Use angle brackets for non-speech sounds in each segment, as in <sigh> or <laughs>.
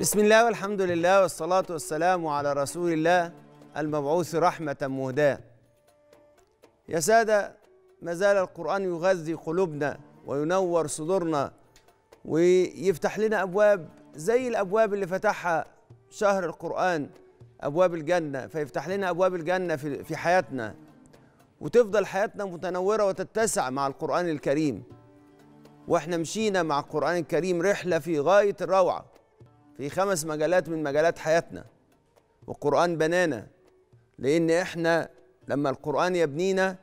بسم الله والحمد لله والصلاة والسلام على رسول الله المبعوث رحمة مهداة يا سادة ما زال القرآن يغذي قلوبنا وينور صدورنا ويفتح لنا أبواب زي الأبواب اللي فتحها شهر القرآن أبواب الجنة فيفتح لنا أبواب الجنة في, حياتنا وتفضل حياتنا متنورة وتتسع مع القرآن الكريم واحنا مشينا مع القرآن الكريم رحلة في غاية الروعة في خمس مجالات من مجالات حياتنا والقرآن بنانا لأن إحنا لما القرآن يبنينا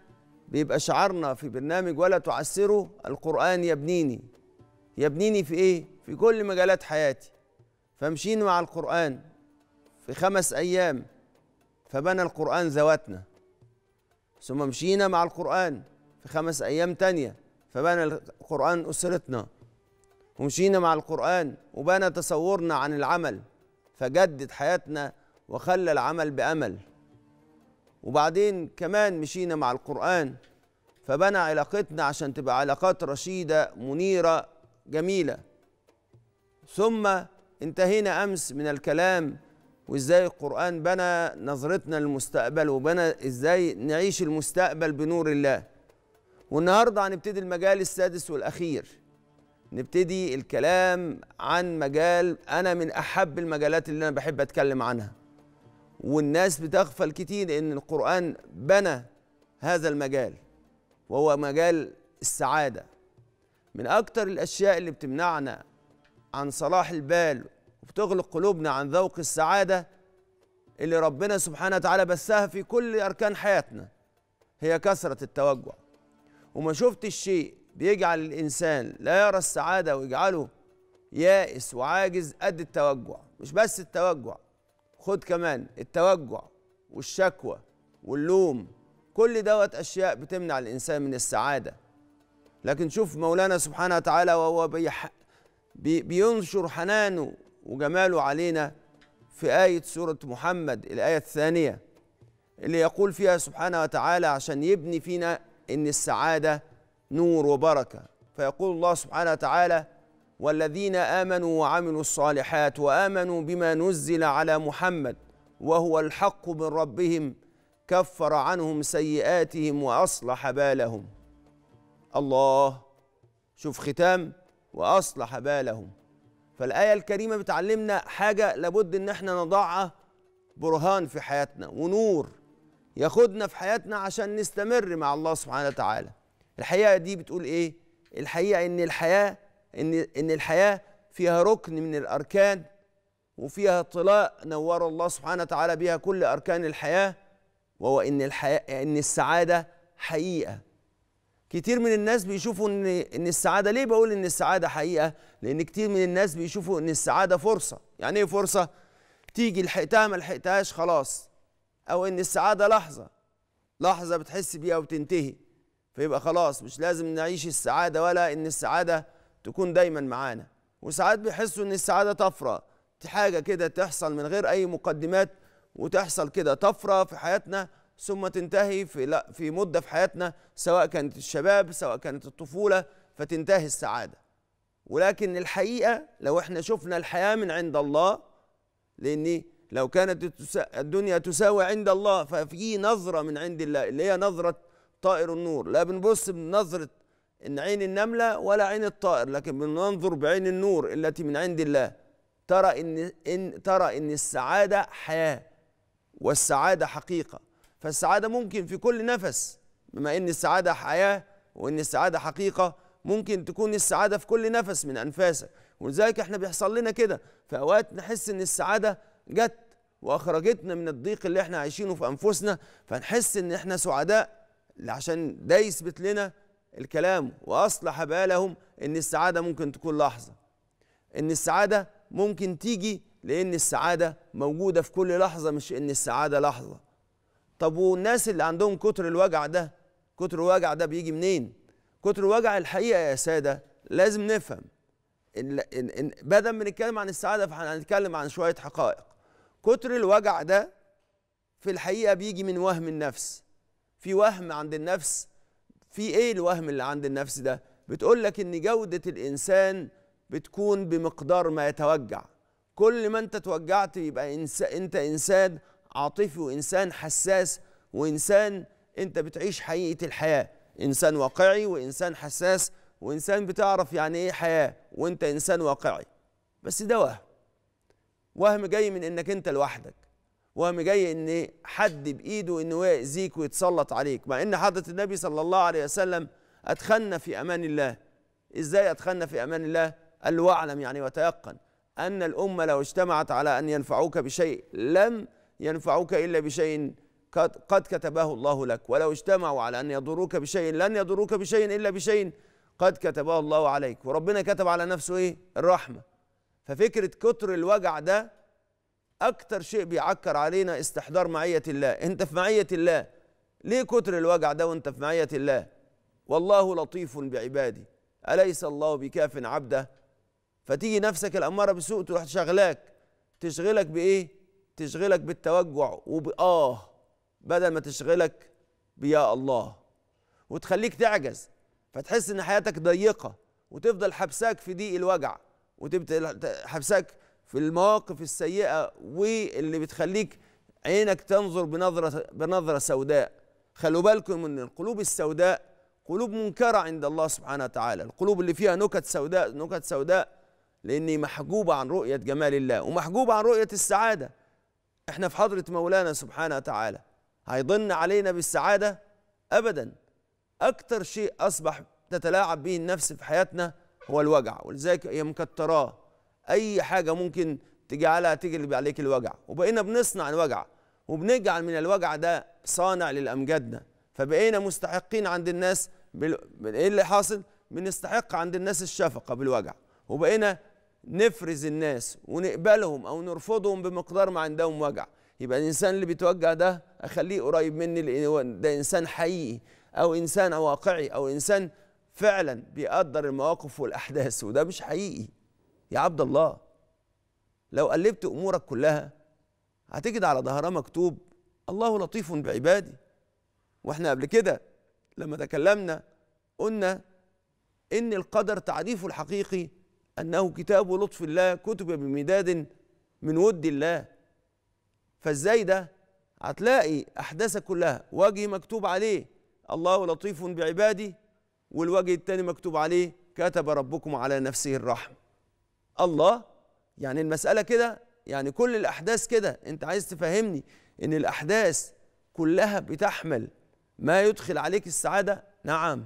بيبقى شعارنا في برنامج ولا تعسروا القرآن يبنيني يبنيني في إيه؟ في كل مجالات حياتي فمشينا مع القرآن في خمس أيام فبنى القرآن ذواتنا ثم مشينا مع القرآن في خمس أيام تانية فبنى القرآن أسرتنا ومشينا مع القرآن وبنى تصورنا عن العمل فجدد حياتنا وخلى العمل بأمل وبعدين كمان مشينا مع القرآن فبنى علاقتنا عشان تبقى علاقات رشيدة منيرة جميلة ثم انتهينا أمس من الكلام وإزاي القرآن بنى نظرتنا للمستقبل وبنى إزاي نعيش المستقبل بنور الله والنهاردة هنبتدي المجال السادس والأخير نبتدي الكلام عن مجال أنا من أحب المجالات اللي أنا بحب أتكلم عنها والناس بتغفل كتير إن القرآن بنى هذا المجال وهو مجال السعادة من أكتر الأشياء اللي بتمنعنا عن صلاح البال وبتغلق قلوبنا عن ذوق السعادة اللي ربنا سبحانه وتعالى بثها في كل أركان حياتنا هي كثرة التوجع وما شفتش شيء بيجعل الإنسان لا يرى السعادة ويجعله يائس وعاجز قد التوجع مش بس التوجع خد كمان التوجع والشكوى واللوم كل دوت أشياء بتمنع الإنسان من السعادة لكن شوف مولانا سبحانه وتعالى وهو بيح بي بينشر حنانه وجماله علينا في آية سورة محمد الآية الثانية اللي يقول فيها سبحانه وتعالى عشان يبني فينا إن السعادة نور وبركة فيقول الله سبحانه وتعالى والذين آمنوا وعملوا الصالحات وآمنوا بما نزل على محمد وهو الحق من ربهم كفر عنهم سيئاتهم وأصلح بالهم الله شوف ختام وأصلح بالهم فالآية الكريمة بتعلمنا حاجة لابد إن احنا نضعها برهان في حياتنا ونور ياخدنا في حياتنا عشان نستمر مع الله سبحانه وتعالى الحقيقه دي بتقول ايه الحقيقه ان الحياه ان ان الحياه فيها ركن من الاركان وفيها طلاء نور الله سبحانه وتعالى بها كل اركان الحياه وهو ان الحياه ان السعاده حقيقه كتير من الناس بيشوفوا ان ان السعاده ليه بقول ان السعاده حقيقه لان كتير من الناس بيشوفوا ان السعاده فرصه يعني ايه فرصه تيجي لحقتها ما لحقتهاش خلاص او ان السعاده لحظه لحظه بتحس بيها وتنتهي فيبقى خلاص مش لازم نعيش السعاده ولا ان السعاده تكون دايما معانا وساعات بيحسوا ان السعاده طفره دي حاجه كده تحصل من غير اي مقدمات وتحصل كده طفره في حياتنا ثم تنتهي في لا في مده في حياتنا سواء كانت الشباب سواء كانت الطفوله فتنتهي السعاده ولكن الحقيقه لو احنا شفنا الحياه من عند الله لان لو كانت الدنيا تساوي عند الله ففي نظره من عند الله اللي هي نظره طائر النور لا بنبص بنظرة إن عين النملة ولا عين الطائر لكن بننظر بعين النور التي من عند الله ترى إن, إن ترى إن السعادة حياة والسعادة حقيقة فالسعادة ممكن في كل نفس بما إن السعادة حياة وإن السعادة حقيقة ممكن تكون السعادة في كل نفس من أنفاسك ولذلك احنا بيحصل لنا كده في أوقات نحس إن السعادة جت وأخرجتنا من الضيق اللي احنا عايشينه في أنفسنا فنحس إن احنا سعداء عشان ده يثبت لنا الكلام واصلح بالهم ان السعاده ممكن تكون لحظه ان السعاده ممكن تيجي لان السعاده موجوده في كل لحظه مش ان السعاده لحظه طب والناس اللي عندهم كتر الوجع ده كتر الوجع ده بيجي منين كتر الوجع الحقيقه يا ساده لازم نفهم إن إن بدل ما نتكلم عن السعاده فهنتكلم عن شويه حقائق كتر الوجع ده في الحقيقه بيجي من وهم النفس في وهم عند النفس في ايه الوهم اللي عند النفس ده بتقول لك ان جودة الانسان بتكون بمقدار ما يتوجع كل ما انت توجعت يبقى إنس... انت انسان عاطفي وانسان حساس وانسان انت بتعيش حقيقة الحياة انسان واقعي وانسان حساس وانسان بتعرف يعني ايه حياة وانت انسان واقعي بس ده وهم وهم جاي من انك انت لوحدك وهم جاي ان حد بايده ان هو يأذيك ويتسلط عليك مع ان حضرة النبي صلى الله عليه وسلم ادخلنا في امان الله ازاي ادخلنا في امان الله قال له واعلم يعني وتيقن ان الامة لو اجتمعت على ان ينفعوك بشيء لم ينفعوك الا بشيء قد كتبه الله لك ولو اجتمعوا على ان يضروك بشيء لن يضروك بشيء الا بشيء قد كتبه الله عليك وربنا كتب على نفسه ايه الرحمه ففكره كتر الوجع ده أكتر شيء بيعكر علينا استحضار معية الله أنت في معية الله ليه كتر الوجع ده وأنت في معية الله والله لطيف بعبادي أليس الله بكاف عبده فتيجي نفسك الأمارة بسوء تروح تشغلك تشغلك بإيه تشغلك بالتوجع وبآه بدل ما تشغلك بيا الله وتخليك تعجز فتحس ان حياتك ضيقه وتفضل حبساك في ضيق الوجع وتبت حبساك في المواقف السيئه واللي بتخليك عينك تنظر بنظره بنظره سوداء خلوا بالكم من القلوب السوداء قلوب منكره عند الله سبحانه وتعالى القلوب اللي فيها نكت سوداء نكت سوداء لاني محجوبه عن رؤيه جمال الله ومحجوبه عن رؤيه السعاده احنا في حضره مولانا سبحانه وتعالى هيضن علينا بالسعاده ابدا اكتر شيء اصبح تتلاعب به النفس في حياتنا هو الوجع ولذلك هي مكتراه اي حاجه ممكن تجعلها تجلب عليك الوجع وبقينا بنصنع الوجع وبنجعل من الوجع ده صانع للامجادنا فبقينا مستحقين عند الناس بال... ايه اللي حاصل بنستحق عند الناس الشفقه بالوجع وبقينا نفرز الناس ونقبلهم او نرفضهم بمقدار ما عندهم وجع يبقى الانسان اللي بيتوجع ده اخليه قريب مني لان ده انسان حقيقي او انسان واقعي او انسان فعلا بيقدر المواقف والاحداث وده مش حقيقي يا عبد الله لو قلبت امورك كلها هتجد على ظهرها مكتوب الله لطيف بعبادي واحنا قبل كده لما تكلمنا قلنا ان القدر تعريفه الحقيقي انه كتاب لطف الله كتب بمداد من ود الله فازاي ده هتلاقي احداثك كلها وجه مكتوب عليه الله لطيف بعبادي والوجه الثاني مكتوب عليه كتب ربكم على نفسه الرحمه الله يعني المسألة كده يعني كل الأحداث كده أنت عايز تفهمني إن الأحداث كلها بتحمل ما يدخل عليك السعادة نعم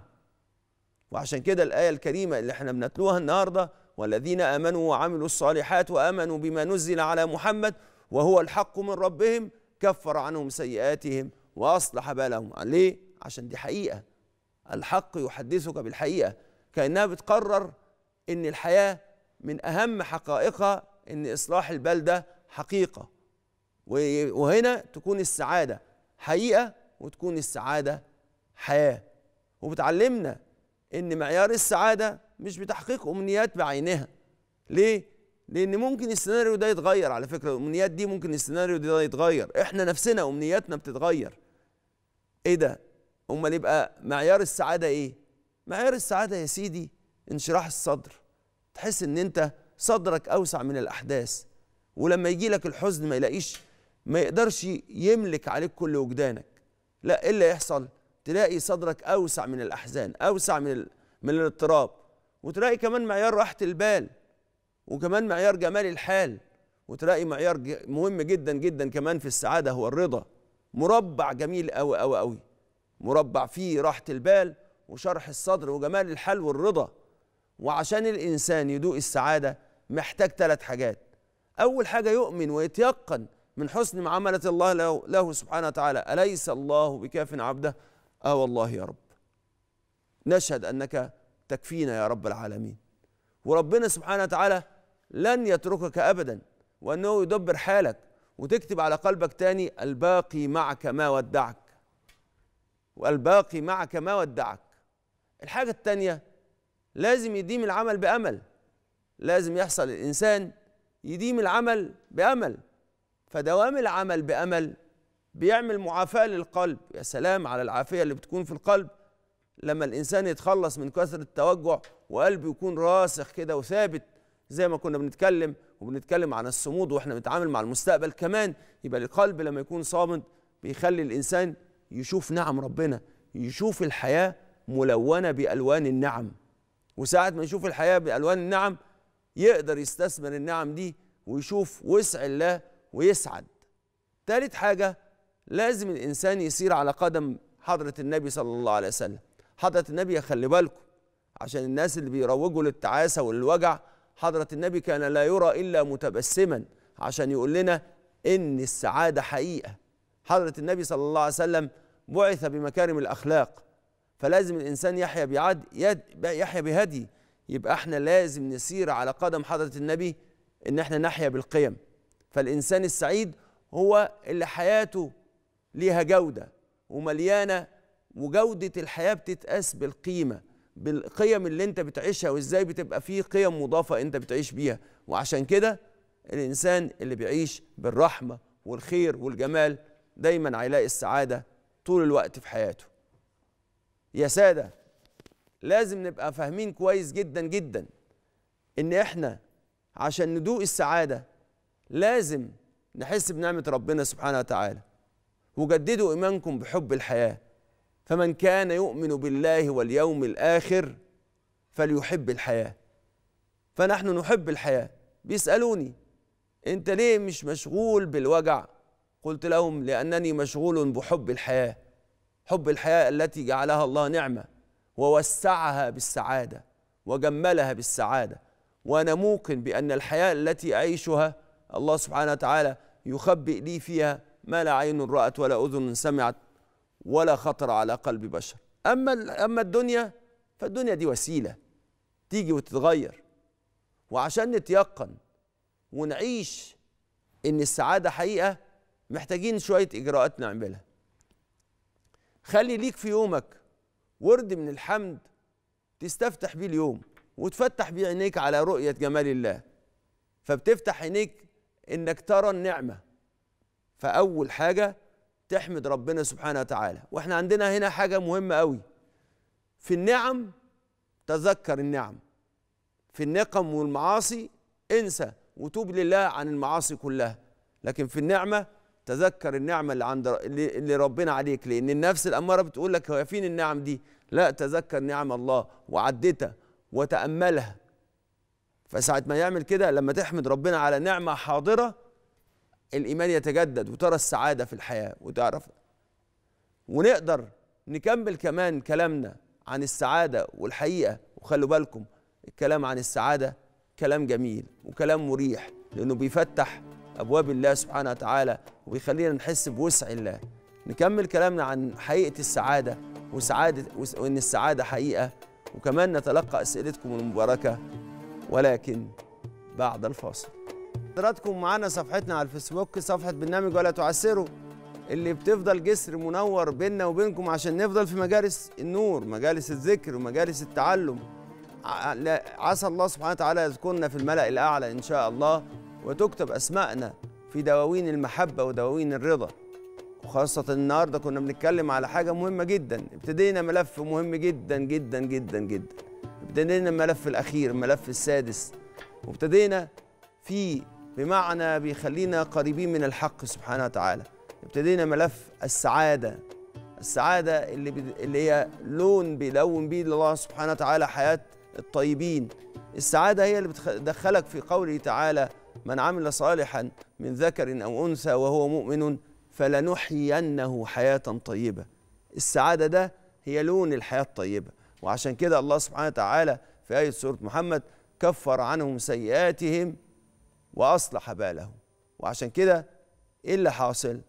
وعشان كده الآية الكريمة اللي احنا بنتلوها النهاردة والذين آمنوا وعملوا الصالحات وآمنوا بما نزل على محمد وهو الحق من ربهم كفر عنهم سيئاتهم وأصلح بالهم ليه؟ عشان دي حقيقة الحق يحدثك بالحقيقة كأنها بتقرر إن الحياة من أهم حقائقها إن إصلاح البلدة حقيقة وهنا تكون السعادة حقيقة وتكون السعادة حياة وبتعلمنا إن معيار السعادة مش بتحقيق أمنيات بعينها ليه؟ لأن ممكن السيناريو ده يتغير على فكرة الأمنيات دي ممكن السيناريو ده يتغير إحنا نفسنا أمنياتنا بتتغير إيه ده؟ أمال يبقى معيار السعادة إيه؟ معيار السعادة يا سيدي انشراح الصدر تحس ان انت صدرك اوسع من الاحداث ولما يجي لك الحزن ما يلاقيش ما يقدرش يملك عليك كل وجدانك لا ايه اللي يحصل تلاقي صدرك اوسع من الاحزان اوسع من من الاضطراب وتلاقي كمان معيار راحه البال وكمان معيار جمال الحال وتلاقي معيار مهم جدا جدا كمان في السعاده هو الرضا مربع جميل قوي قوي قوي مربع فيه راحه البال وشرح الصدر وجمال الحال والرضا وعشان الإنسان يدوق السعادة محتاج ثلاث حاجات أول حاجة يؤمن ويتيقن من حسن معاملة الله له, له سبحانه وتعالى أليس الله بكاف عبده آه والله يا رب نشهد أنك تكفينا يا رب العالمين وربنا سبحانه وتعالى لن يتركك أبدا وأنه يدبر حالك وتكتب على قلبك تاني الباقي معك ما ودعك والباقي معك ما ودعك الحاجة التانية لازم يديم العمل بأمل لازم يحصل الإنسان يديم العمل بأمل فدوام العمل بأمل بيعمل معافاة للقلب يا سلام على العافية اللي بتكون في القلب لما الإنسان يتخلص من كثرة التوجع وقلبه يكون راسخ كده وثابت زي ما كنا بنتكلم وبنتكلم عن الصمود واحنا بنتعامل مع المستقبل كمان يبقى القلب لما يكون صامد بيخلي الإنسان يشوف نعم ربنا يشوف الحياة ملونة بألوان النعم وساعة ما يشوف الحياة بألوان النعم يقدر يستثمر النعم دي ويشوف وسع الله ويسعد تالت حاجة لازم الإنسان يسير على قدم حضرة النبي صلى الله عليه وسلم حضرة النبي خلي بالكم عشان الناس اللي بيروجوا للتعاسة والوجع حضرة النبي كان لا يرى إلا متبسما عشان يقول لنا إن السعادة حقيقة حضرة النبي صلى الله عليه وسلم بعث بمكارم الأخلاق فلازم الانسان يحيى بعد يحيى بهدي يبقى احنا لازم نسير على قدم حضره النبي ان احنا نحيا بالقيم فالانسان السعيد هو اللي حياته ليها جوده ومليانه وجوده الحياه بتتقاس بالقيمه بالقيم اللي انت بتعيشها وازاي بتبقى فيه قيم مضافه انت بتعيش بيها وعشان كده الانسان اللي بيعيش بالرحمه والخير والجمال دايما هيلاقي السعاده طول الوقت في حياته يا ساده لازم نبقى فاهمين كويس جدا جدا ان احنا عشان ندوق السعاده لازم نحس بنعمه ربنا سبحانه وتعالى وجددوا ايمانكم بحب الحياه فمن كان يؤمن بالله واليوم الاخر فليحب الحياه فنحن نحب الحياه بيسالوني انت ليه مش مشغول بالوجع قلت لهم لانني مشغول بحب الحياه حب الحياة التي جعلها الله نعمة ووسعها بالسعادة وجملها بالسعادة وأنا موقن بأن الحياة التي أعيشها الله سبحانه وتعالى يخبئ لي فيها ما لا عين رأت ولا أذن سمعت ولا خطر على قلب بشر أما أما الدنيا فالدنيا دي وسيلة تيجي وتتغير وعشان نتيقن ونعيش إن السعادة حقيقة محتاجين شوية إجراءات نعملها خلي ليك في يومك ورد من الحمد تستفتح بيه اليوم وتفتح بيه عينيك على رؤية جمال الله فبتفتح عينيك انك ترى النعمة فأول حاجة تحمد ربنا سبحانه وتعالى واحنا عندنا هنا حاجة مهمة قوي في النعم تذكر النعم في النقم والمعاصي انسى وتوب لله عن المعاصي كلها لكن في النعمة تذكر النعمه اللي عند اللي ربنا عليك لان النفس الاماره بتقول لك هو فين النعم دي لا تذكر نعم الله وعدتها وتاملها فساعه ما يعمل كده لما تحمد ربنا على نعمه حاضره الايمان يتجدد وترى السعاده في الحياه وتعرف ونقدر نكمل كمان كلامنا عن السعاده والحقيقه وخلوا بالكم الكلام عن السعاده كلام جميل وكلام مريح لانه بيفتح أبواب الله سبحانه وتعالى ويخلينا نحس بوسع الله نكمل كلامنا عن حقيقة السعادة وسعادة وإن السعادة حقيقة وكمان نتلقى أسئلتكم المباركة ولكن بعد الفاصل حضراتكم معانا صفحتنا على الفيسبوك صفحة برنامج ولا تعسروا اللي بتفضل جسر منور بيننا وبينكم عشان نفضل في مجالس النور مجالس الذكر ومجالس التعلم عسى الله سبحانه وتعالى يذكرنا في الملأ الأعلى إن شاء الله وتكتب أسماءنا في دواوين المحبة ودواوين الرضا وخاصة النهاردة كنا بنتكلم على حاجة مهمة جدا ابتدينا ملف مهم جدا جدا جدا جدا ابتدينا الملف الأخير الملف السادس وابتدينا في بمعنى بيخلينا قريبين من الحق سبحانه وتعالى ابتدينا ملف السعادة السعادة اللي, ب... اللي هي لون بيلون بيه الله سبحانه وتعالى حياة الطيبين السعادة هي اللي بتدخلك في قوله تعالى من عمل صالحا من ذكر أو أنثى وهو مؤمن فلنحيينه حياة طيبة السعادة ده هي لون الحياة الطيبة وعشان كده الله سبحانه وتعالى في آية سورة محمد كفر عنهم سيئاتهم وأصلح بالهم وعشان كده إيه اللي حاصل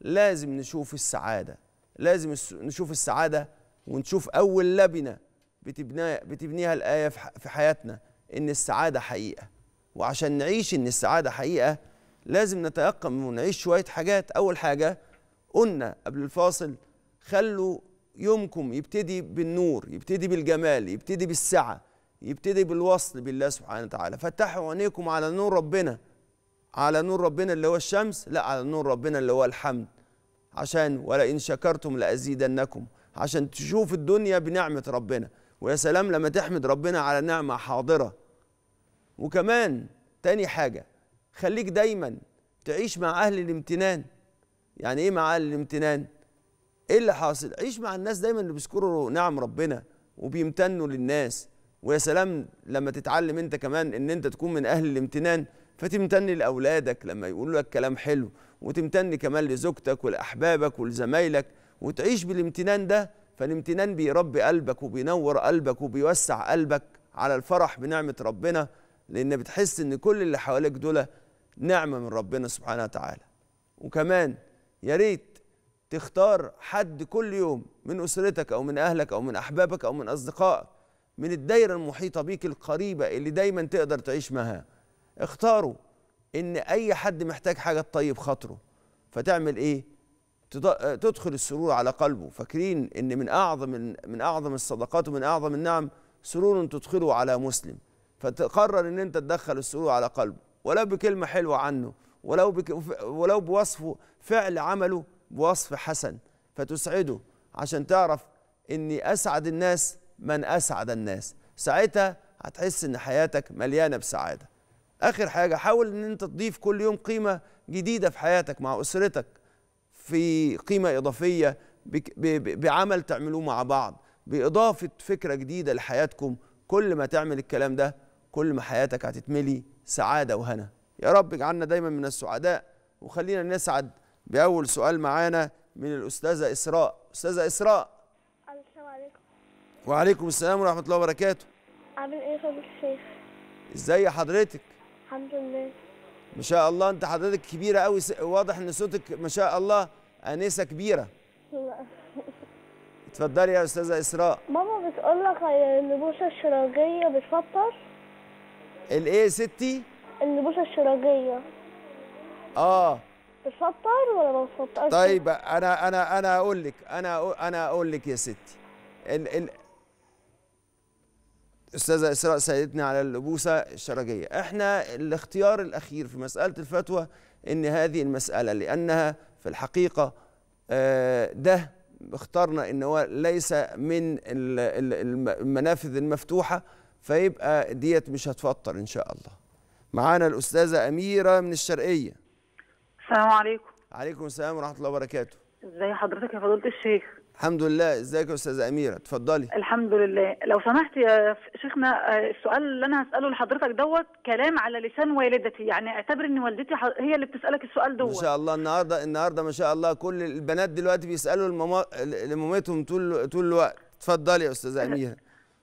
لازم نشوف السعادة لازم نشوف السعادة ونشوف أول لبنة بتبنيها الآية في حياتنا إن السعادة حقيقة وعشان نعيش ان السعاده حقيقه لازم نتيقن ونعيش شويه حاجات اول حاجه قلنا قبل الفاصل خلوا يومكم يبتدي بالنور يبتدي بالجمال يبتدي بالسعه يبتدي بالوصل بالله سبحانه وتعالى فتحوا عينيكم على نور ربنا على نور ربنا اللي هو الشمس لا على نور ربنا اللي هو الحمد عشان ولئن شكرتم لأزيدنكم عشان تشوف الدنيا بنعمة ربنا ويا سلام لما تحمد ربنا على نعمة حاضرة وكمان تاني حاجة خليك دايما تعيش مع أهل الامتنان يعني إيه مع أهل الامتنان؟ إيه اللي حاصل؟ عيش مع الناس دايما اللي بيذكروا نعم ربنا وبيمتنوا للناس ويا سلام لما تتعلم أنت كمان إن أنت تكون من أهل الامتنان فتمتن لأولادك لما يقولوا لك كلام حلو وتمتن كمان لزوجتك ولأحبابك ولزمايلك وتعيش بالامتنان ده فالامتنان بيربي قلبك وبينور قلبك وبيوسع قلبك على الفرح بنعمة ربنا لان بتحس ان كل اللي حواليك دول نعمه من ربنا سبحانه وتعالى وكمان يا ريت تختار حد كل يوم من اسرتك او من اهلك او من احبابك او من اصدقائك من الدايره المحيطه بيك القريبه اللي دايما تقدر تعيش معاها اختاروا ان اي حد محتاج حاجه تطيب خاطره فتعمل ايه تدخل السرور على قلبه فاكرين ان من اعظم من اعظم الصدقات ومن اعظم النعم سرور تدخله على مسلم فتقرر ان انت تدخل السرور على قلبه ولو بكلمه حلوه عنه ولو بك ولو بوصفه فعل عمله بوصف حسن فتسعده عشان تعرف اني اسعد الناس من اسعد الناس ساعتها هتحس ان حياتك مليانه بسعاده اخر حاجه حاول ان انت تضيف كل يوم قيمه جديده في حياتك مع اسرتك في قيمه اضافيه بعمل تعملوه مع بعض باضافه فكره جديده لحياتكم كل ما تعمل الكلام ده كل ما حياتك هتتملي سعادة وهنا يا رب اجعلنا دايما من السعداء وخلينا نسعد بأول سؤال معانا من الأستاذة إسراء أستاذة إسراء السلام عليكم وعليكم السلام ورحمة الله وبركاته عامل إيه يا الشيخ إزاي حضرتك الحمد لله ما شاء الله أنت حضرتك كبيرة قوي واضح إن صوتك ما شاء الله أنسة كبيرة <laughs> اتفضلي يا أستاذة إسراء ماما بتقول لك ان بوسه الشراجية بتفطر الايه يا ستي اللبوسه الشراجيه اه بسطر ولا ما بسطرش طيب انا انا انا هقول لك انا انا هقول لك يا ستي ال ال استاذه اسراء ساعدتني على اللبوسه الشرجيه احنا الاختيار الاخير في مساله الفتوى ان هذه المساله لانها في الحقيقه آه، ده اخترنا ان هو ليس من المنافذ المفتوحه فيبقى ديت مش هتفطر ان شاء الله معانا الاستاذه اميره من الشرقيه السلام عليكم عليكم السلام ورحمه الله وبركاته ازي حضرتك يا فضيله الشيخ الحمد لله ازيك يا استاذه اميره اتفضلي الحمد لله لو سمحت يا شيخنا آه، السؤال اللي انا هساله لحضرتك دوت كلام على لسان والدتي يعني اعتبر ان والدتي هي اللي بتسالك السؤال دوت ان شاء الله النهارده النهارده ما شاء الله كل البنات دلوقتي بيسالوا لمامتهم طول طول الوقت اتفضلي يا استاذه اميره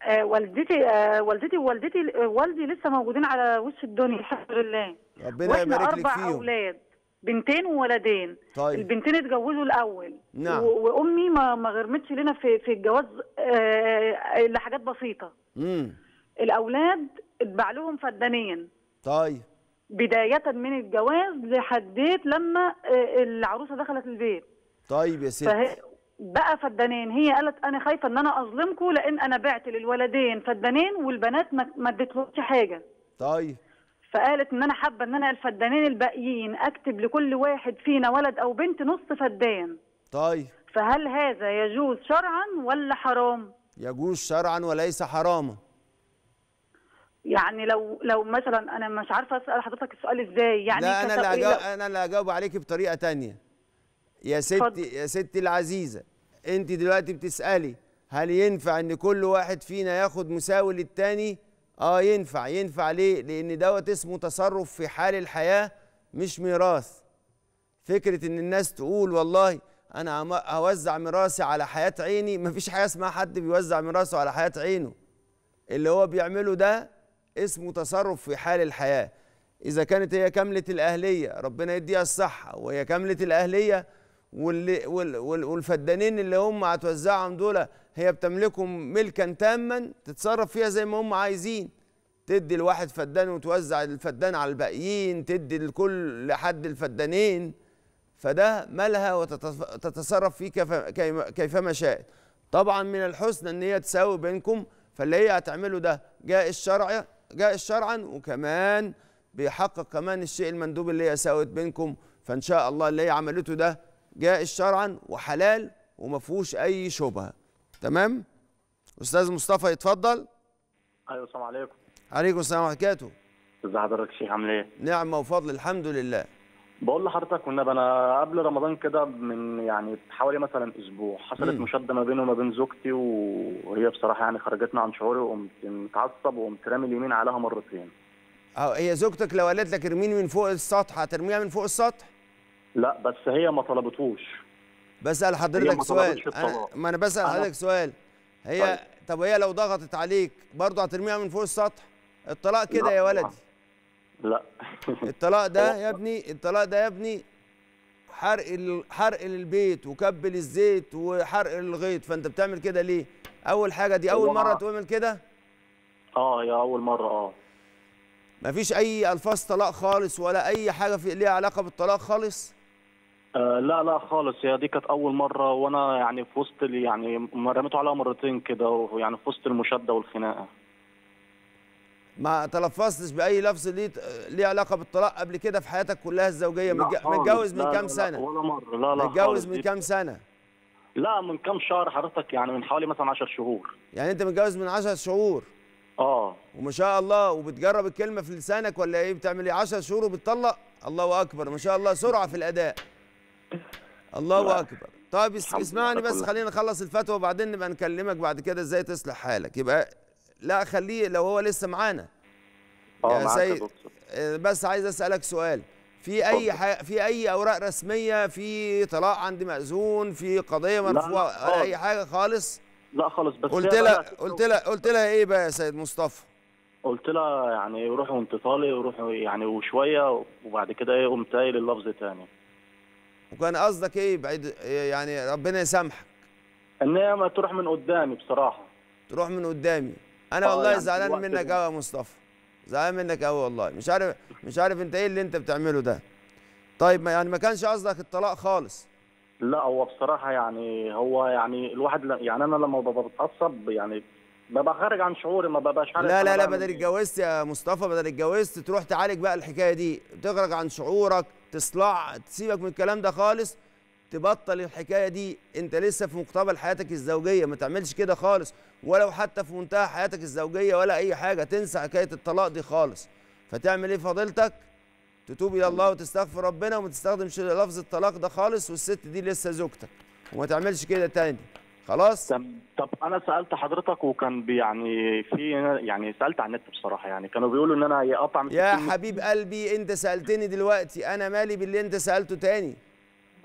آه، والدتي آه، والدتي ووالدتي آه، والدي لسه موجودين على وش الدنيا الحمد لله ربنا يبارك لك فيهم اولاد بنتين وولدين طيب. البنتين اتجوزوا الاول نعم. وامي ما ما غرمتش لنا في في الجواز الا حاجات بسيطه امم الاولاد اتباع لهم فدانين طيب بدايه من الجواز لحديت لما العروسه دخلت البيت طيب يا ست بقى فدانين هي قالت انا خايفه ان انا اظلمكم لان انا بعت للولدين فدانين والبنات ما اديتهمش حاجه طيب فقالت ان انا حابه ان انا الفدانين الباقيين اكتب لكل واحد فينا ولد او بنت نص فدان طيب فهل هذا يجوز شرعا ولا حرام يجوز شرعا وليس حراما يعني لو لو مثلا انا مش عارفه اسال حضرتك السؤال ازاي يعني لا انا اللي انا اللي هجاوب عليكي بطريقه تانية يا ستي يا ستي العزيزه انت دلوقتي بتسالي هل ينفع ان كل واحد فينا ياخد مساوي للتاني اه ينفع ينفع ليه لان دوت اسمه تصرف في حال الحياه مش ميراث فكره ان الناس تقول والله انا هوزع ميراثي على حياه عيني مفيش حاجه اسمها حد بيوزع ميراثه على حياه عينه اللي هو بيعمله ده اسمه تصرف في حال الحياه اذا كانت هي كامله الاهليه ربنا يديها الصحه وهي كامله الاهليه واللي والفدانين اللي هم هتوزعهم دول هي بتملكهم ملكا تاما تتصرف فيها زي ما هم عايزين تدي لواحد فدان وتوزع الفدان على الباقيين تدي لكل لحد الفدانين فده مالها وتتصرف فيه كيفما شاءت طبعا من الحسن ان هي تساوي بينكم فاللي هي هتعمله ده جاء الشرع جاء شرعا وكمان بيحقق كمان الشيء المندوب اللي هي ساوت بينكم فان شاء الله اللي هي عملته ده جائز شرعا وحلال وما فيهوش اي شبهه تمام استاذ مصطفى يتفضل ايوه السلام عليكم عليكم السلام ورحمه الله وبركاته ازي حضرتك يا شيخ عامل ايه نعمه وفضل الحمد لله بقول لحضرتك والنبي انا قبل رمضان كده من يعني حوالي مثلا اسبوع حصلت مشاده ما بيني وما بين زوجتي وهي بصراحه يعني خرجتني عن شعوري وقمت متعصب وقمت رامي اليمين عليها مرتين اه هي زوجتك لو قالت لك ارميني من فوق السطح هترميها من فوق السطح؟ لا بس هي ما طلبتهوش بسال حضرتك ما سؤال أنا ما انا بسال حضرتك سؤال هي طيب. طب هي لو ضغطت عليك برضه هترميها من فوق السطح الطلاق كده يا ولدي لا <laughs> الطلاق ده يا ابني الطلاق ده يا ابني حرق حرق للبيت وكب للزيت وحرق للغيط فانت بتعمل كده ليه اول حاجه دي اول مره تعمل كده اه يا اول مره اه مفيش اي الفاظ طلاق خالص ولا اي حاجه في ليها علاقه بالطلاق خالص آه، لا لا خالص هي دي كانت اول مره وانا يعني في وسط يعني رميته عليها مرتين كده يعني في وسط المشاده والخناقه ما تلفظتش باي لفظ ليه ليه علاقه بالطلاق قبل كده في حياتك كلها الزوجيه متجوز من كام سنه لا ولا مره لا لا متجوز من كام سنه لا من كام شهر حضرتك يعني من حوالي مثلا 10 شهور يعني انت متجوز من 10 شهور اه وما شاء الله وبتجرب الكلمه في لسانك ولا ايه بتعمل ايه 10 شهور وبتطلق الله اكبر ما شاء الله سرعه في الاداء الله اكبر طيب اسمعني بس خلينا نخلص الفتوى وبعدين نبقى نكلمك بعد كده ازاي تصلح حالك يبقى لا خليه لو هو لسه معانا اه سيد آه، بس عايز اسالك سؤال في اي ح... في اي اوراق رسميه في طلاق عند مأذون في قضيه مرفوعه اي حاجه خالص لا خالص بس قلت لها قلت لها قلت لها ايه بقى يا سيد مصطفى قلت لها يعني روحي وانت طالق وروحي يعني وشويه وبعد كده ايه قمت قايل اللفظ تاني وكان قصدك ايه بعيد إيه يعني ربنا يسامحك انها ما تروح من قدامي بصراحه تروح من قدامي انا آه، والله يعني زعلان منك قوي يا مصطفى زعلان منك قوي والله مش عارف مش عارف انت ايه اللي انت بتعمله ده طيب ما يعني ما كانش قصدك الطلاق خالص لا هو بصراحه يعني هو يعني الواحد يعني انا لما بتعصب يعني ببقى خارج عن شعوري ما ببقاش عارف لا لا لا بدل إيه. اتجوزت يا مصطفى بدل اتجوزت تروح تعالج بقى الحكايه دي تخرج عن شعورك تصلع تسيبك من الكلام ده خالص تبطل الحكايه دي انت لسه في مقتبل حياتك الزوجيه ما تعملش كده خالص ولو حتى في منتهى حياتك الزوجيه ولا اي حاجه تنسى حكايه الطلاق دي خالص فتعمل ايه فضيلتك تتوب الى الله وتستغفر ربنا وما تستخدمش لفظ الطلاق ده خالص والست دي لسه زوجتك وما تعملش كده تاني خلاص طب انا سالت حضرتك وكان يعني في يعني سالت على النت بصراحه يعني كانوا بيقولوا ان انا يقطع يا حبيب قلبي انت سالتني دلوقتي انا مالي باللي انت سالته تاني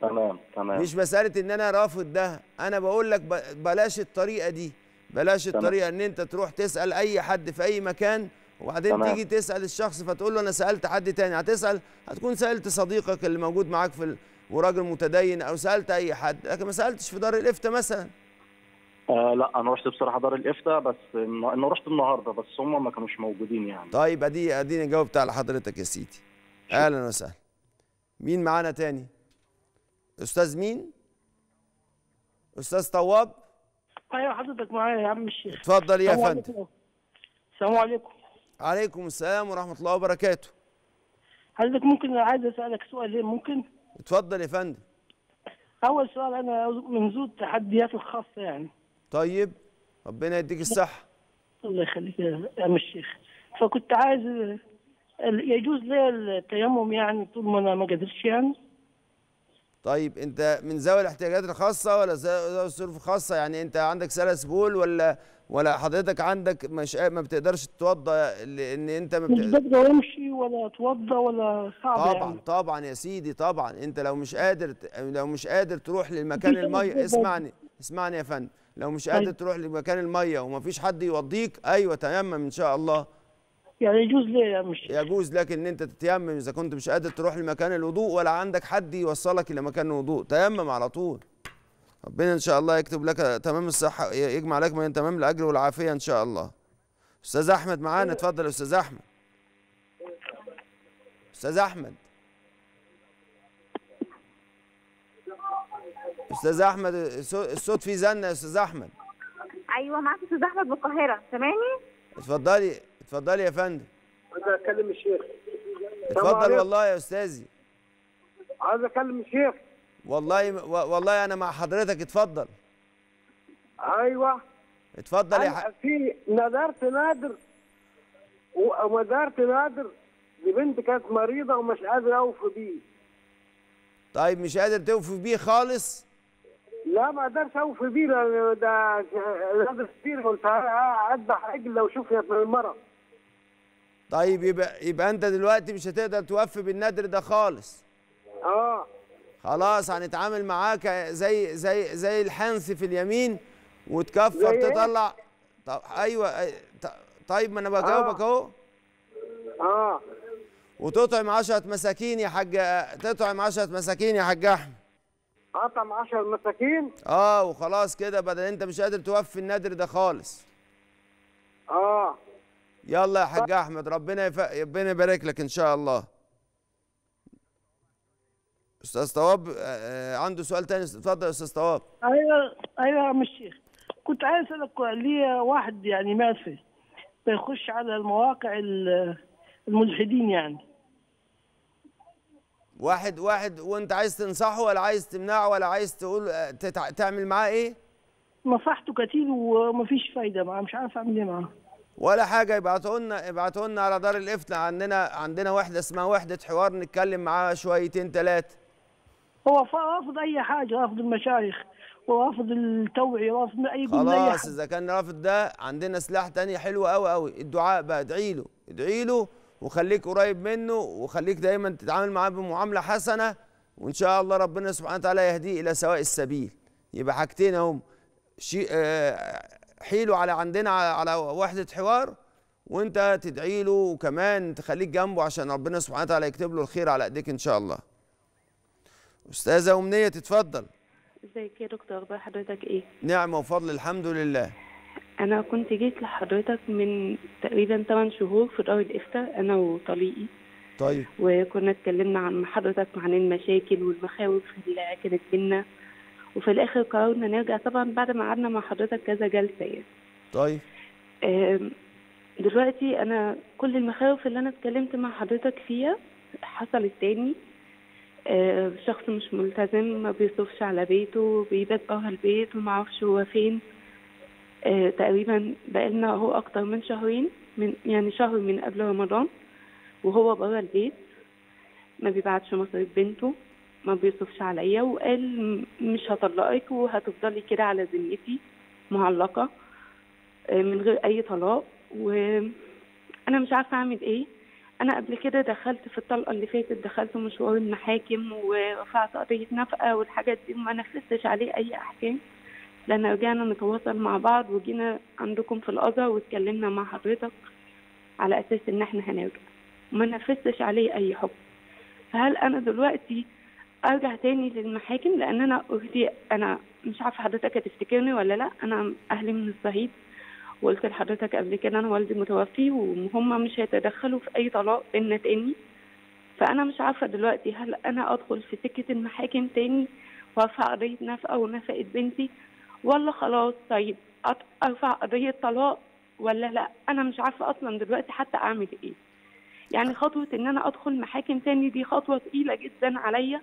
تمام تمام مش مساله ان انا رافض ده انا بقول لك بلاش الطريقه دي بلاش تمام. الطريقه ان انت تروح تسال اي حد في اي مكان وبعدين تمام. تيجي تسال الشخص فتقول له انا سالت حد تاني هتسال هتكون سالت صديقك اللي موجود معاك في وراجل متدين او سالت اي حد لكن ما سالتش في دار الافتاء مثلا آه لا انا رحت بصراحه دار الافتاء بس انا رحت النهارده بس هم ما كانوش موجودين يعني طيب ادي اديني جاوبت على حضرتك يا سيدي اهلا وسهلا مين معانا تاني استاذ مين استاذ طواب ايوه حضرتك معايا يا عم الشيخ اتفضل يا فندم السلام عليكم عليكم السلام ورحمه الله وبركاته حضرتك ممكن عايز اسالك ايه ممكن اتفضل يا فندم اول سؤال انا من ذو التحديات الخاصه يعني طيب ربنا يديك الصحه الله يخليك يا ام الشيخ فكنت عايز يجوز لي التيمم يعني طول ما انا ما قدرتش يعني طيب انت من ذوي الاحتياجات الخاصه ولا ذوي الظروف الخاصه يعني انت عندك سلس بول ولا ولا حضرتك عندك مش ما بتقدرش تتوضا لان انت ما بتقدر... مش بقدر امشي ولا اتوضا ولا صعب يعني. طبعا يعني. طبعا يا سيدي طبعا انت لو مش قادر لو مش قادر تروح للمكان الميه اسمعني اسمعني يا فندم لو مش قادر طيب. تروح لمكان الميه ومفيش حد يوضيك ايوه تيمم ان شاء الله يعني يجوز ليه يا مش يجوز لك ان انت تتيمم اذا كنت مش قادر تروح لمكان الوضوء ولا عندك حد يوصلك الى مكان الوضوء تيمم على طول ربنا ان شاء الله يكتب لك تمام الصحه يجمع لك من تمام الاجر والعافيه ان شاء الله استاذ احمد معانا اتفضل يا استاذ احمد استاذ احمد استاذ احمد الصوت فيه زنه يا استاذ احمد ايوه معاك استاذ احمد من القاهره سامعني اتفضلي اتفضلي يا فندم عايز اكلم الشيخ اتفضل والله يا استاذي عايز اكلم الشيخ والله والله انا مع حضرتك اتفضل ايوه اتفضل يا حبيبي في نذرت نادر ونذرت نادر لبنت كانت مريضه ومش قادره اوفي بيه طيب مش قادر توفي بيه خالص لا ما اقدرش اوفي بيه ده الهدف كتير قلت آه، آه، اذبح عجل لو شفيت من المرض طيب يبقى يبقى انت دلوقتي مش هتقدر توفي بالنادر ده خالص اه خلاص هنتعامل معاك زي زي زي الحنس في اليمين وتكفر إيه؟ تطلع طب ايوه طيب ما انا بجاوبك آه. اهو اه وتطعم 10 مساكين يا حاج تطعم 10 مساكين يا حاج احمد قطم 10 مساكين اه وخلاص كده بدل انت مش قادر توفي النادر ده خالص اه يلا يا حاج احمد ربنا ربنا يبارك لك ان شاء الله استاذ طواب آه، آه، عنده سؤال تاني اتفضل يا استاذ طواب ايوه ايوه يا عم الشيخ كنت عايز اسالك ليا واحد يعني ماسي بيخش على المواقع الملحدين يعني واحد واحد وانت عايز تنصحه ولا عايز تمنعه ولا عايز تقول آه، تتع... تعمل معاه ايه؟ نصحته كتير ومفيش فايده معاه مش عارف اعمل ايه معاه ولا حاجه ابعتوا لنا ابعتوا لنا على دار الافتاء عندنا عندنا وحده اسمها وحده حوار نتكلم معاها شويتين ثلاثه هو رافض اي حاجه رافض المشايخ ورافض التوعيه رافض اي خلاص اذا كان رافض ده عندنا سلاح تاني حلو قوي قوي الدعاء بقى ادعي له ادعي له وخليك قريب منه وخليك دايما تتعامل معاه بمعامله حسنه وان شاء الله ربنا سبحانه وتعالى يهديه الى سواء السبيل يبقى حاجتين اهم شيء آه، حيله على عندنا على وحده حوار وانت تدعي له وكمان تخليك جنبه عشان ربنا سبحانه وتعالى يكتب له الخير على ايديك ان شاء الله استاذه امنيه تتفضل ازيك يا دكتور اخبار حضرتك ايه نعمه وفضل الحمد لله انا كنت جيت لحضرتك من تقريبا 8 شهور في دار الافتاء انا وطليقي طيب وكنا اتكلمنا عن حضرتك عن المشاكل والمخاوف اللي كانت بينا وفي الاخر قررنا نرجع طبعا بعد ما قعدنا مع حضرتك كذا جلسه يعني طيب دلوقتي انا كل المخاوف اللي انا اتكلمت مع حضرتك فيها حصلت تاني شخص مش ملتزم ما بيصرفش على بيته بيبات بره البيت وما اعرفش هو فين آه، تقريبا بقالنا هو أكتر من شهرين من يعني شهر من قبل رمضان وهو بره البيت ما بيبعتش مصاريف بنته ما بيصرفش عليا وقال مش هطلقك وهتفضلي كده على ذمتي معلقة آه، من غير أي طلاق وأنا مش عارفة أعمل إيه أنا قبل كده دخلت في الطلقة اللي فاتت دخلت مشوار المحاكم ورفعت قضية نفقة والحاجات دي وما نفذتش عليه أي أحكام لأن رجعنا نتواصل مع بعض وجينا عندكم في القضاء واتكلمنا مع حضرتك على أساس إن إحنا هنرجع وما نفذتش عليه أي حكم فهل أنا دلوقتي ارجع تاني للمحاكم لان انا اختي انا مش عارفه حضرتك هتفتكرني ولا لا انا اهلي من الصعيد وقلت لحضرتك قبل كده انا والدي متوفي وهم مش هيتدخلوا في اي طلاق بينا تاني فانا مش عارفه دلوقتي هل انا ادخل في سكه المحاكم تاني وارفع قضيه نفقه ونفقه بنتي ولا خلاص طيب ارفع قضيه طلاق ولا لا انا مش عارفه اصلا دلوقتي حتى اعمل ايه يعني خطوه ان انا ادخل محاكم تاني دي خطوه تقيله جدا عليا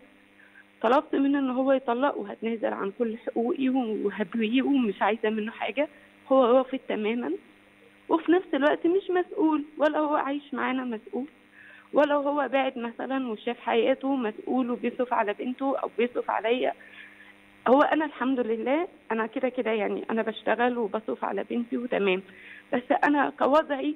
طلبت منه ان هو يطلق وهتنازل عن كل حقوقي وهبويه ومش عايزه منه حاجه هو رافض تماما وفي نفس الوقت مش مسؤول ولا هو عايش معانا مسؤول ولا هو بعد مثلا وشاف حياته مسؤول وبيصرف على بنته او بيصرف عليا هو انا الحمد لله انا كده كده يعني انا بشتغل وبصرف على بنتي وتمام بس انا كوضعي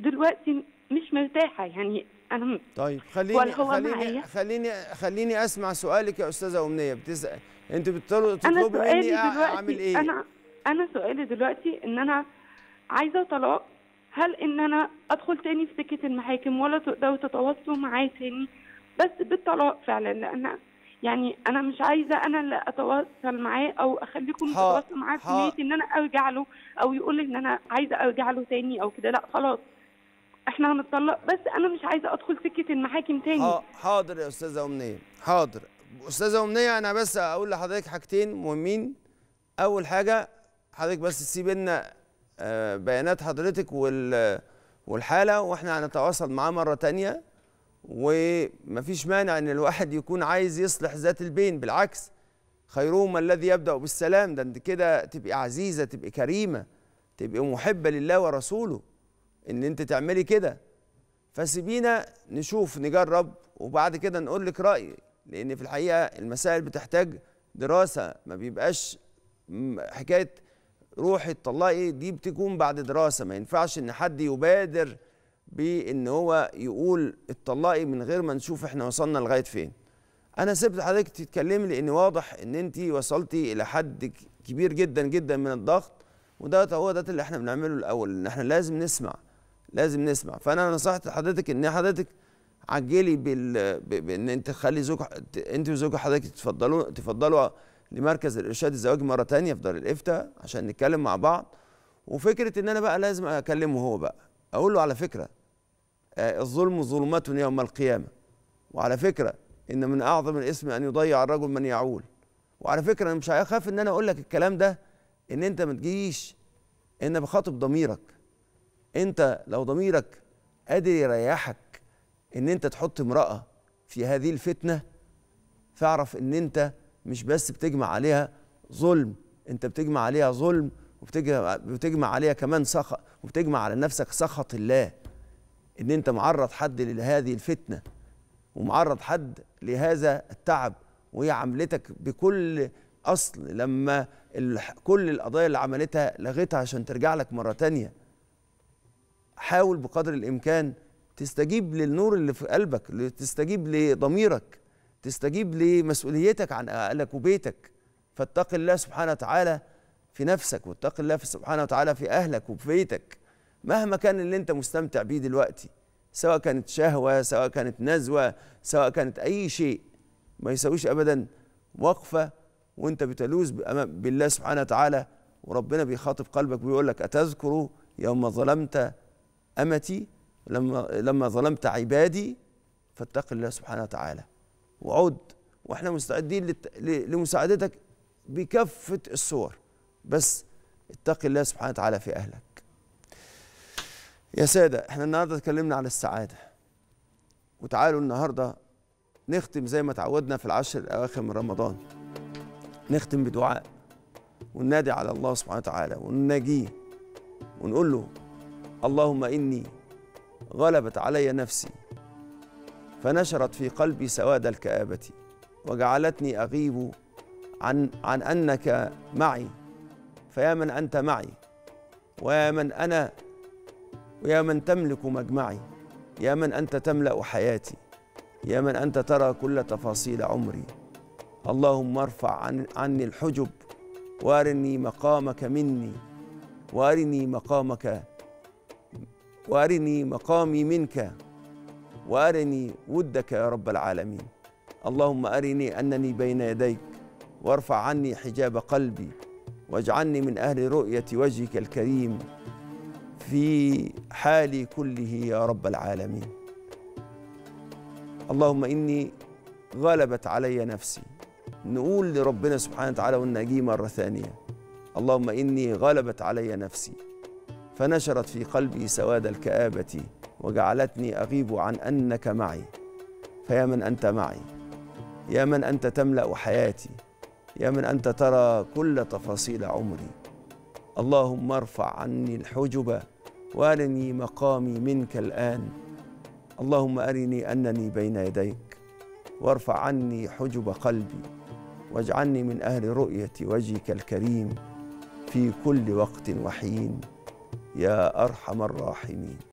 دلوقتي مش مرتاحه يعني انا طيب خليني خليني خليني خليني اسمع سؤالك يا استاذه امنيه بتسال انت بتطلبي مني اعمل ايه انا انا سؤالي دلوقتي ان انا عايزه طلاق هل ان انا ادخل تاني في سكه المحاكم ولا تقدروا تتواصلوا معايا تاني بس بالطلاق فعلا لان يعني انا مش عايزه انا اللي اتواصل معاه او اخليكم تتواصلوا معاه في نيه ان انا ارجع له او يقول لي ان انا عايزه ارجع له تاني او كده لا خلاص احنا هنتطلق بس انا مش عايزه ادخل سكه المحاكم تاني حاضر يا استاذه امنيه حاضر استاذه امنيه انا بس اقول لحضرتك حاجتين مهمين اول حاجه حضرتك بس تسيب لنا آه، بيانات حضرتك وال والحاله واحنا هنتواصل معاه مره تانية ومفيش مانع ان الواحد يكون عايز يصلح ذات البين بالعكس خيرهما الذي يبدا بالسلام ده انت كده تبقي عزيزه تبقي كريمه تبقي محبه لله ورسوله ان انت تعملي كده فسيبينا نشوف نجرب وبعد كده نقول لك رايي لان في الحقيقه المسائل بتحتاج دراسه ما بيبقاش حكايه روحي اتطلقي دي بتكون بعد دراسه ما ينفعش ان حد يبادر بان هو يقول اتطلقي من غير ما نشوف احنا وصلنا لغايه فين انا سبت حضرتك تتكلمي لان واضح ان انت وصلتي الى حد كبير جدا جدا من الضغط وده هو ده اللي احنا بنعمله الاول ان احنا لازم نسمع لازم نسمع فانا نصحت حضرتك ان حضرتك عجلي بال بان انت تخلي زوج انت وزوج حضرتك تفضلوا تفضلوا لمركز الارشاد الزواج مره ثانيه في دار الافتاء عشان نتكلم مع بعض وفكره ان انا بقى لازم اكلمه هو بقى اقول له على فكره الظلم ظلمة يوم القيامة وعلى فكرة إن من أعظم الإثم أن يضيع الرجل من يعول وعلى فكرة أنا مش هخاف إن أنا أقول لك الكلام ده إن أنت ما تجيش إن بخاطب ضميرك أنت لو ضميرك قادر يريحك إن أنت تحط امرأة في هذه الفتنة فاعرف إن أنت مش بس بتجمع عليها ظلم أنت بتجمع عليها ظلم وبتجمع عليها كمان سخط وبتجمع على نفسك سخط الله ان انت معرض حد لهذه الفتنه ومعرض حد لهذا التعب وهي عملتك بكل اصل لما كل القضايا اللي عملتها لغيتها عشان ترجع لك مره تانية حاول بقدر الامكان تستجيب للنور اللي في قلبك تستجيب لضميرك تستجيب لمسؤوليتك عن اهلك وبيتك فاتق الله سبحانه وتعالى في نفسك واتق الله سبحانه وتعالى في اهلك وفي بيتك مهما كان اللي انت مستمتع بيه دلوقتي سواء كانت شهوه سواء كانت نزوه سواء كانت اي شيء ما يساويش ابدا وقفه وانت بتلوذ بالله سبحانه وتعالى وربنا بيخاطب قلبك بيقول لك اتذكر يوم ظلمت امتي لما لما ظلمت عبادي فاتق الله سبحانه وتعالى وعد واحنا مستعدين لمساعدتك بكافه الصور بس اتق الله سبحانه وتعالى في اهلك يا سادة احنا النهاردة اتكلمنا عن السعادة وتعالوا النهاردة نختم زي ما تعودنا في العشر الأواخر من رمضان نختم بدعاء وننادي على الله سبحانه وتعالى ونناجيه ونقول له اللهم إني غلبت علي نفسي فنشرت في قلبي سواد الكآبة وجعلتني أغيب عن عن أنك معي فيا من أنت معي ويا من أنا ويا من تملك مجمعي يا من انت تملا حياتي يا من انت ترى كل تفاصيل عمري اللهم ارفع عن عني الحجب وارني مقامك مني وارني مقامك وارني مقامي منك وارني ودك يا رب العالمين اللهم ارني انني بين يديك وارفع عني حجاب قلبي واجعلني من اهل رؤيه وجهك الكريم في حالي كله يا رب العالمين اللهم إني غلبت علي نفسي نقول لربنا سبحانه وتعالى والنجي مرة ثانية اللهم إني غلبت علي نفسي فنشرت في قلبي سواد الكآبة وجعلتني أغيب عن أنك معي فيا من أنت معي يا من أنت تملأ حياتي يا من أنت ترى كل تفاصيل عمري اللهم ارفع عني الحجب وارني مقامي منك الان اللهم ارني انني بين يديك وارفع عني حجب قلبي واجعلني من اهل رؤيه وجهك الكريم في كل وقت وحين يا ارحم الراحمين